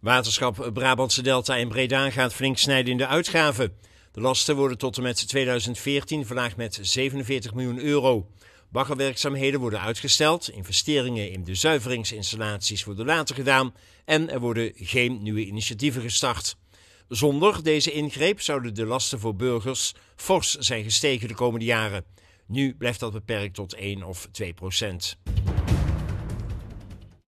Waterschap Brabantse Delta in Breda gaat flink snijden in de uitgaven. De lasten worden tot en met 2014 verlaagd met 47 miljoen euro. Baggerwerkzaamheden worden uitgesteld, investeringen in de zuiveringsinstallaties worden later gedaan en er worden geen nieuwe initiatieven gestart. Zonder deze ingreep zouden de lasten voor burgers fors zijn gestegen de komende jaren. Nu blijft dat beperkt tot 1 of 2 procent.